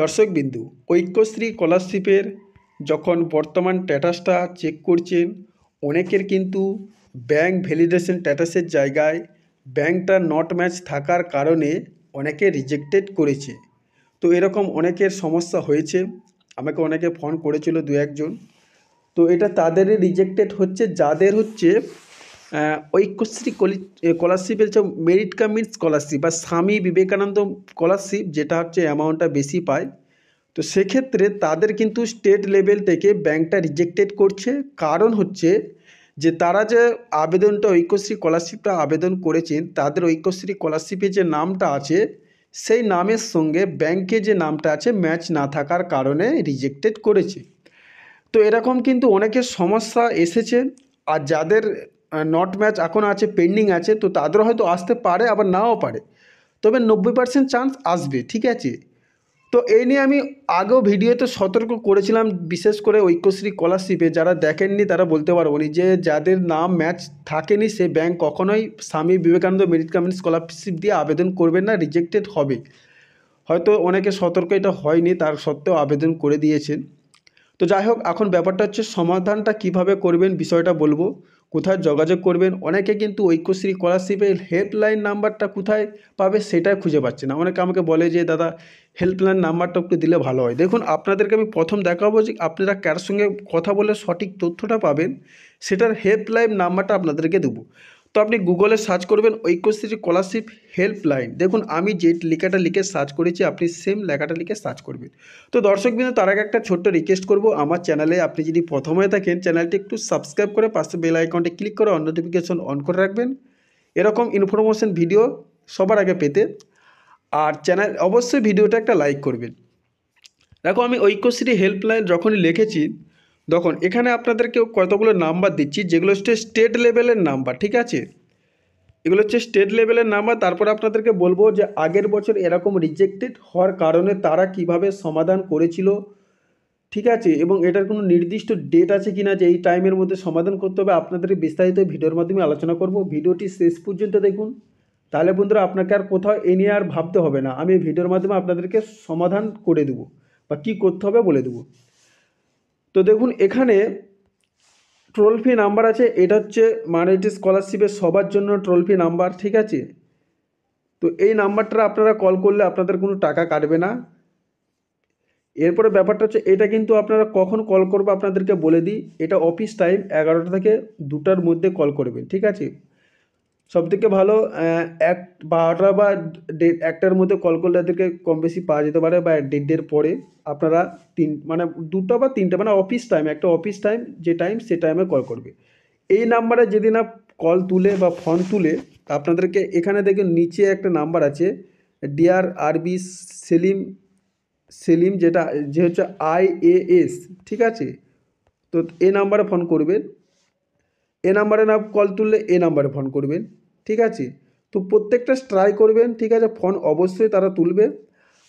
দর্শকবিন্দু ঐক্যশ্রী স্কলারশিপের যখন বর্তমান স্ট্যাটাসটা চেক করছেন অনেকের কিন্তু ব্যাংক ভ্যালিডেশন স্ট্যাটাসের জায়গায় ব্যাংকটা নট ম্যাচ থাকার কারণে অনেকে রিজেক্টেড করেছে তো এরকম অনেকের সমস্যা হয়েছে আমাকে অনেকে ফোন করেছিল দু একজন তো এটা তাদেরই রিজেক্টেড হচ্ছে যাদের হচ্ছে ঐক্যশ্রী স্কলারশিপের যে মেরিট কামিন স্কলারশিপ বা স্বামী বিবেকানন্দ স্কলারশিপ যেটা হচ্ছে অ্যামাউন্টটা বেশি পায় তো সেক্ষেত্রে তাদের কিন্তু স্টেট লেভেল থেকে ব্যাংকটা রিজেক্টেড করছে কারণ হচ্ছে যে তারা যে আবেদনটা ঐক্যশ্রী স্কলারশিপটা আবেদন করেছেন তাদের ঐক্যশ্রী স্কলারশিপে যে নামটা আছে সেই নামের সঙ্গে ব্যাংকে যে নামটা আছে ম্যাচ না থাকার কারণে রিজেক্টেড করেছে তো এরকম কিন্তু অনেকের সমস্যা এসেছে আর যাদের নট ম্যাচ এখন আছে পেন্ডিং আছে তো তাদেরও হয়তো আসতে পারে আবার নাও পারে তবে নব্বই পার্সেন্ট চান্স আসবে ঠিক আছে তো এই নিয়ে আমি আগেও ভিডিওতে সতর্ক করেছিলাম বিশেষ করে ঐক্যশ্রী স্কলারশিপে যারা দেখেননি তারা বলতে পারবো যে যাদের নাম ম্যাচ থাকেনি সে ব্যাংক কখনোই স্বামী বিবেকানন্দ মেরিট কমেন্ট স্কলারশিপ দিয়ে আবেদন করবেন না রিজেক্টেড হবে হয়তো অনেকে সতর্ক এটা হয়নি তার সত্ত্বেও আবেদন করে দিয়েছেন তো যাই হোক এখন ব্যাপারটা হচ্ছে সমাধানটা কিভাবে করবেন বিষয়টা বলবো কোথায় যোগাযোগ করবেন অনেকে কিন্তু ঐক্যশ্রী স্কলারশিপের হেল্পলাইন নাম্বারটা কোথায় পাবে সেটাই খুঁজে পাচ্ছে না অনেকে আমাকে বলে যে দাদা হেল্পলাইন নাম্বারটা একটু দিলে ভালো হয় দেখুন আপনাদেরকে আমি প্রথম দেখাবো যে আপনারা কার সঙ্গে কথা বলে সঠিক তথ্যটা পাবেন সেটার হেল্পলাইন নাম্বারটা আপনাদেরকে দেবো তো আপনি গুগলে সার্চ করবেন ঐক্যশ্রী স্কলারশিপ হেল্পলাইন দেখুন আমি যে লেখাটা লিখে সার্চ করেছি আপনি সেম লেখাটা লিখে সার্চ করবেন তো দর্শকবৃন্দ তার আগে একটা ছোট্ট রিকোয়েস্ট করব আমার চ্যানেলে আপনি যদি প্রথম হয়ে থাকেন চ্যানেলটি একটু সাবস্ক্রাইব করে পাশে বেল আইকনটি ক্লিক করে অন নোটিফিকেশন অন করে রাখবেন এরকম ইনফরমেশন ভিডিও সবার আগে পেতে আর চ্যানেল অবশ্যই ভিডিওটা একটা লাইক করবেন দেখো আমি ঐক্যশ্রী হেল্পলাইন যখনই লিখেছি দেখুন এখানে আপনাদেরকে কতগুলো নাম্বার দিচ্ছি যেগুলো হচ্ছে স্টেট লেভেলের নাম্বার ঠিক আছে এগুলো হচ্ছে স্টেট লেভেলের নাম্বার তারপরে আপনাদেরকে বলবো যে আগের বছর এরকম রিজেক্টেড হওয়ার কারণে তারা কিভাবে সমাধান করেছিল ঠিক আছে এবং এটার কোনো নির্দিষ্ট ডেট আছে কি না যে এই টাইমের মধ্যে সমাধান করতে হবে আপনাদের বিস্তারিত ভিডিওর মাধ্যমে আলোচনা করব ভিডিওটি শেষ পর্যন্ত দেখুন তাহলে বন্ধুরা আপনাকে আর কোথাও এ নিয়ে আর ভাবতে হবে না আমি ভিডিওর মাধ্যমে আপনাদেরকে সমাধান করে দেবো বা কি করতে হবে বলে দেবো তো দেখুন এখানে টোল ফি নাম্বার আছে এটা হচ্ছে মাইনরিটি স্কলারশিপের সবার জন্য টোল ফি নাম্বার ঠিক আছে তো এই নাম্বারটা আপনারা কল করলে আপনাদের কোনো টাকা কাটবে না এরপরে ব্যাপারটা হচ্ছে এটা কিন্তু আপনারা কখন কল করবো আপনাদেরকে বলে দিই এটা অফিস টাইম এগারোটা থেকে দুটার মধ্যে কল করবেন ঠিক আছে সবথেকে ভালো এক বারোটা বা দেড় একটার মধ্যে কল করলে তাদেরকে কম বেশি পাওয়া যেতে পারে বা দেড়টার পরে আপনারা তিন মানে দুটো বা তিনটা মানে অফিস টাইম একটা অফিস টাইম যে টাইম সে টাইমে কল করবে এই নাম্বারে যদি না কল তুলে বা ফোন তুলে আপনাদেরকে এখানে দেখুন নিচে একটা নাম্বার আছে ডিআর আরবি সেলিম সেলিম যেটা যে হচ্ছে আইএএস ঠিক আছে তো এ নাম্বারে ফোন করবেন এ নাম্বারে না কল তুললে এ নাম্বারে ফোন করবেন ঠিক আছে তো প্রত্যেকটা ট্রাই করবেন ঠিক আছে ফোন অবশ্যই তারা তুলবে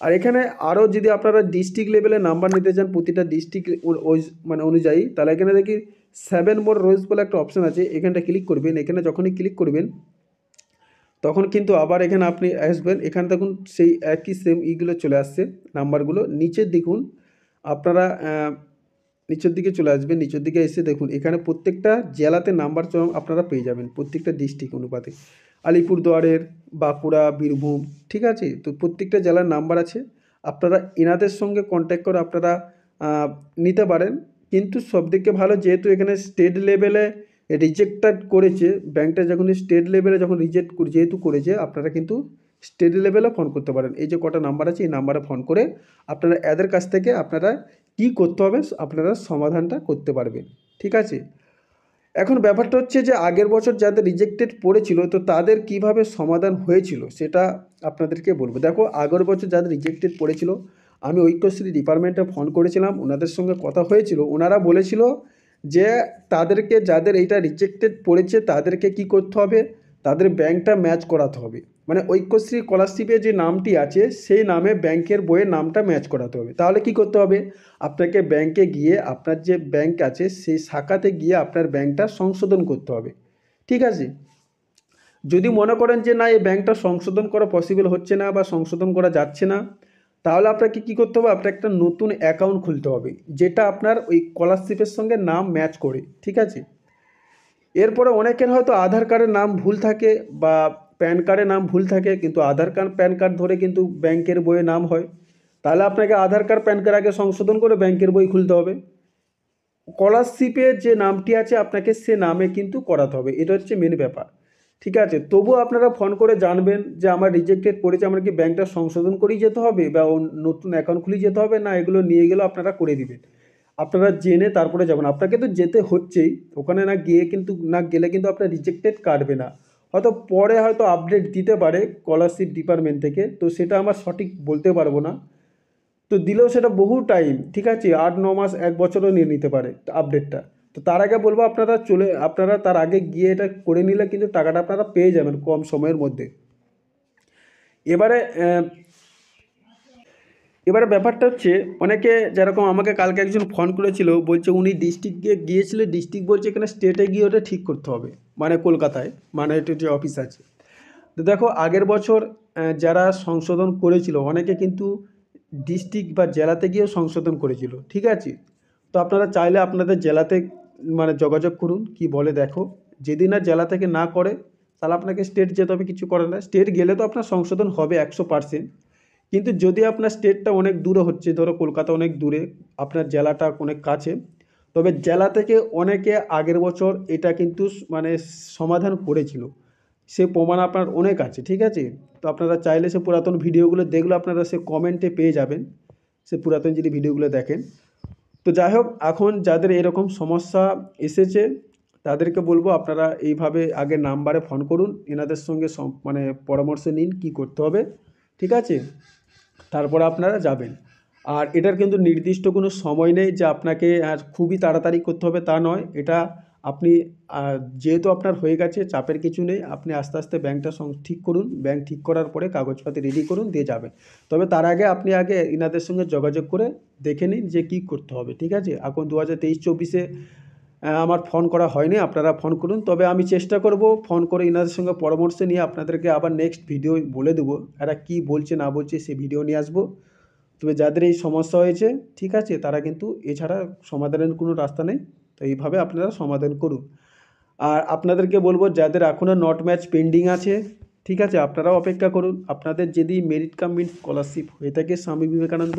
আর এখানে আরও যদি আপনারা ডিস্ট্রিক্ট লেভেলে নাম্বার নিতে চান প্রতিটা ডিস্ট্রিক্ট মানে অনুযায়ী তাহলে এখানে দেখি সেভেন মোর রোজ বলে একটা অপশান আছে এখানটা ক্লিক করবেন এখানে যখনই ক্লিক করবেন তখন কিন্তু আবার এখানে আপনি আসবেন এখানে দেখুন সেই একই সেম ইগুলো চলে আসছে নাম্বারগুলো নিচে দেখুন আপনারা নিচের দিকে চলে আসবেন নিচের দিকে এসে দেখুন এখানে প্রত্যেকটা জেলাতে নাম্বার চরম আপনারা পেয়ে যাবেন প্রত্যেকটা ডিস্ট্রিক্ট অনুপাতে আলিপুরদুয়ারের বাঁকুড়া বীরভূম ঠিক আছে তো প্রত্যেকটা জেলার নাম্বার আছে আপনারা এনাদের সঙ্গে কন্ট্যাক্ট করে আপনারা নিতে পারেন কিন্তু সবদিকে ভালো যেহেতু এখানে স্টেট লেভেলে রিজেক্টেড করেছে ব্যাংকটা যখন স্টেট লেভেলে যখন রিজেক্ট যেহেতু করেছে আপনারা কিন্তু স্টেট লেভেলে ফোন করতে পারেন এই যে কটা নাম্বার আছে এই নাম্বারে ফোন করে আপনারা এদের কাছ থেকে আপনারা কি করতে হবে আপনারা সমাধানটা করতে পারবেন ঠিক আছে এখন ব্যাপারটা হচ্ছে যে আগের বছর যাদের রিজেক্টেড পড়েছিল তো তাদের কিভাবে সমাধান হয়েছিল সেটা আপনাদেরকে বলবো দেখো আগের বছর যাদের রিজেক্টেড পড়েছিল আমি ঐক্যশ্রী ডিপার্টমেন্টে ফোন করেছিলাম ওনাদের সঙ্গে কথা হয়েছিল ওনারা বলেছিল যে তাদেরকে যাদের এইটা রিজেক্টেড পড়েছে তাদেরকে কি করতে হবে তাদের ব্যাংকটা ম্যাচ করাতে হবে মানে ঐক্যশ্রী স্কলারশিপে যে নামটি আছে সেই নামে ব্যাংকের বইয়ের নামটা ম্যাচ করাতে হবে তাহলে কি করতে হবে আপনাকে ব্যাংকে গিয়ে আপনার যে ব্যাংক আছে সেই শাখাতে গিয়ে আপনার ব্যাংকটা সংশোধন করতে হবে ঠিক আছে যদি মনে করেন যে না এই ব্যাংকটা সংশোধন করা পসিবল হচ্ছে না বা সংশোধন করা যাচ্ছে না তাহলে আপনাকে কি করতে হবে আপনার একটা নতুন অ্যাকাউন্ট খুলতে হবে যেটা আপনার ওই স্কলারশিপের সঙ্গে নাম ম্যাচ করে ঠিক আছে এরপরে অনেকের হয়তো আধার কার্ডের নাম ভুল থাকে বা প্যান কার্ডে নাম ভুল থাকে কিন্তু আধার কার্ড প্যান কার্ড ধরে কিন্তু ব্যাংকের বইয়ে নাম হয় তাহলে আপনাকে আধার কার্ড প্যান কার্ড আগে সংশোধন করে ব্যাংকের বই খুলতে হবে স্কলারশিপের যে নামটি আছে আপনাকে সে নামে কিন্তু করাতে হবে এটা হচ্ছে মেন ব্যাপার ঠিক আছে তবু আপনারা ফোন করে জানবেন যে আমার রিজেক্টেড পড়েছে আমার কি ব্যাংকটা সংশোধন করেই যেতে হবে বা নতুন অ্যাকাউন্ট খুলেই যেতে হবে না এগুলো নিয়ে গেলেও আপনারা করে দিবেন আপনারা জেনে তারপরে যাবেন আপনাকে তো যেতে হচ্ছেই ওখানে না গিয়ে কিন্তু না গেলে কিন্তু আপনার রিজেক্টেড কাটবে না হয়তো পরে হয়তো আপডেট দিতে পারে স্কলারশিপ ডিপার্টমেন্ট থেকে তো সেটা আমার সঠিক বলতে পারবো না তো দিলেও সেটা বহু টাইম ঠিক আছে আট ন মাস এক বছরও নিয়ে নিতে পারে আপডেটটা তো তার আগে বলবো আপনারা চলে আপনারা তার আগে গিয়ে এটা করে নিলে কিন্তু টাকাটা আপনারা পেয়ে যাবেন কম সময়ের মধ্যে এবারে এবারে ব্যাপারটা হচ্ছে অনেকে যেরকম আমাকে কালকে একজন ফোন করেছিল বলছে উনি ডিস্ট্রিক্টে গিয়েছিল ডিস্ট্রিক্ট বলছে এখানে স্টেটে গিয়ে ওটা ঠিক করতে হবে মানে কলকাতায় মানে এটা যে অফিস আছে তো দেখো আগের বছর যারা সংশোধন করেছিল অনেকে কিন্তু ডিস্ট্রিক্ট বা জেলাতে গিয়েও সংশোধন করেছিল ঠিক আছে তো আপনারা চাইলে আপনাদের জেলাতে মানে যোগাযোগ করুন কি বলে দেখো যদি না জেলা থেকে না করে তাহলে আপনাকে স্টেট যেতে হবে কিছু করে না স্টেট গেলে তো আপনার সংশোধন হবে একশো পার্সেন্ট কিন্তু যদি আপনার স্টেটটা অনেক দূরে হচ্ছে ধরো কলকাতা অনেক দূরে আপনার জেলাটা অনেক কাছে তবে জেলা থেকে অনেকে আগের বছর এটা কিন্তু মানে সমাধান করেছিল সে প্রমাণ আপনার অনেক আছে ঠিক আছে তো আপনারা চাইলে সে পুরাতন ভিডিওগুলো দেখলে আপনারা সে কমেন্টে পেয়ে যাবেন সে পুরাতন যদি ভিডিওগুলো দেখেন তো যাই হোক এখন যাদের এরকম সমস্যা এসেছে তাদেরকে বলবো আপনারা এইভাবে আগে নাম্বারে ফোন করুন এনাদের সঙ্গে মানে পরামর্শ নিন কি করতে হবে ঠিক আছে তারপর আপনারা যাবেন আর এটার কিন্তু নির্দিষ্ট কোনো সময় নেই যে আপনাকে খুবই তাড়াতাড়ি করতে হবে তা নয় এটা আপনি যেহেতু আপনার হয়ে গেছে চাপের কিছু নেই আপনি আস্তে আস্তে ব্যাংকটা ঠিক করুন ব্যাংক ঠিক করার পরে কাগজপাতি রেডি করুন দিয়ে যাবেন তবে তার আগে আপনি আগে ইনাদের সঙ্গে যোগাযোগ করে দেখে নিন যে কী করতে হবে ঠিক আছে এখন দু হাজার তেইশ চব্বিশে আমার ফোন করা হয়নি আপনারা ফোন করুন তবে আমি চেষ্টা করব ফোন করে ইনাদের সঙ্গে পরামর্শ নিয়ে আপনাদেরকে আবার নেক্সট ভিডিও বলে দেবো এরা কি বলছে না বলছে সে ভিডিও নিয়ে আসবো তবে যাদের এই সমস্যা হয়েছে ঠিক আছে তারা কিন্তু এছাড়া সমাধানের কোনো রাস্তা নেই তো এইভাবে আপনারা সমাধান করুন আর আপনাদেরকে বলবো যাদের এখনও নট ম্যাচ পেন্ডিং আছে ঠিক আছে আপনারাও অপেক্ষা করুন আপনাদের যদি মেরিট কাম স্কলারশিপ হয়ে থাকে স্বামী বিবেকানন্দ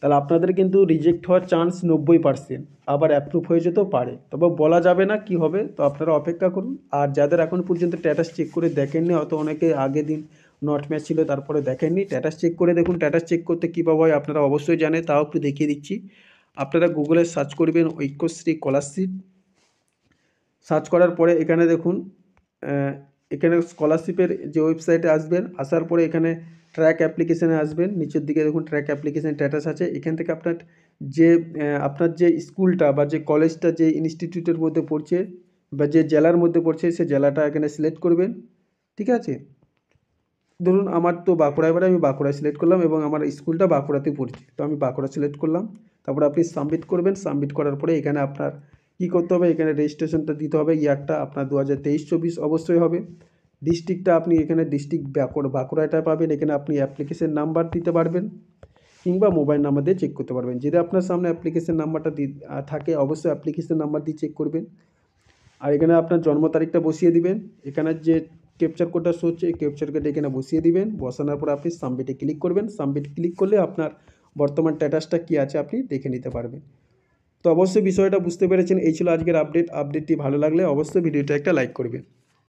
তাহলে আপনাদের কিন্তু রিজেক্ট হওয়ার চান্স নব্বই পার্সেন্ট আবার অ্যাপ্রুভ হয়ে যেতেও পারে তবে বলা যাবে না কি হবে তো আপনারা অপেক্ষা করুন আর যাদের এখন পর্যন্ত স্ট্যাটাস চেক করে দেখেননি হয়তো অনেকে আগে দিন নট ম্যাচ ছিল তারপরে দেখেননি স্ট্যাটাস চেক করে দেখুন স্ট্যাটাস চেক করতে কীভাবে হয় আপনারা অবশ্যই জানে তাও একটু দেখিয়ে দিচ্ছি আপনারা গুগলে সার্চ করবেন ঐক্যশ্রী স্কলারশিপ সার্চ করার পরে এখানে দেখুন এখানে স্কলারশিপের যে ওয়েবসাইটে আসবেন আসার পরে এখানে ট্র্যাক অ্যাপ্লিকেশানে আসবেন নিচের দিকে দেখুন ট্র্যাক অ্যাপ্লিকেশান স্ট্যাটাস আছে এখান থেকে আপনার যে আপনার যে স্কুলটা বা যে কলেজটা যে ইনস্টিটিউটের মধ্যে পড়ছে বা যে জেলার মধ্যে পড়ছে সে জেলাটা এখানে সিলেক্ট করবেন ঠিক আছে ধরুন আমার তো বাঁকুড়া এবারে আমি বাঁকুড়া সিলেক্ট করলাম এবং আমার স্কুলটা বাঁকুড়াতে পড়ছে তো আমি বাঁকুড়া সিলেক্ট করলাম তারপরে আপনি সাবমিট করবেন সাবমিট করার পরে এখানে আপনার কী করতে হবে এখানে রেজিস্ট্রেশনটা দিতে হবে ইয়ারটা আপনার দু হাজার তেইশ চব্বিশ অবশ্যই হবে ডিস্ট্রিক্টটা আপনি এখানে ডিস্ট্রিক্ট বাঁকুড়া বাঁকুড়াটা পাবেন এখানে আপনি অ্যাপ্লিকেশন নাম্বার দিতে পারবেন কিংবা মোবাইল নাম্বার দিয়ে চেক করতে পারবেন যদি আপনার সামনে অ্যাপ্লিকেশন নাম্বারটা থাকে অবশ্যই অ্যাপ্লিকেশান নাম্বার দিয়ে চেক করবেন আর এখানে আপনার জন্ম তারিখটা বসিয়ে দিবেন এখানে যে ক্যাপচার কোডটা শো হচ্ছে এই ক্যাপচার কোডটা এখানে বসিয়ে দিবেন বসানোর পর আপনি সাবমিটে ক্লিক করবেন সাবমিট ক্লিক করলে আপনার বর্তমান স্ট্যাটাসটা কী আছে আপনি দেখে নিতে পারবেন তো অবশ্যই বিষয়টা বুঝতে পেরেছেন এই ছিল আজকের আপডেট আপডেটটি ভালো লাগলে অবশ্যই ভিডিওটা একটা লাইক করবেন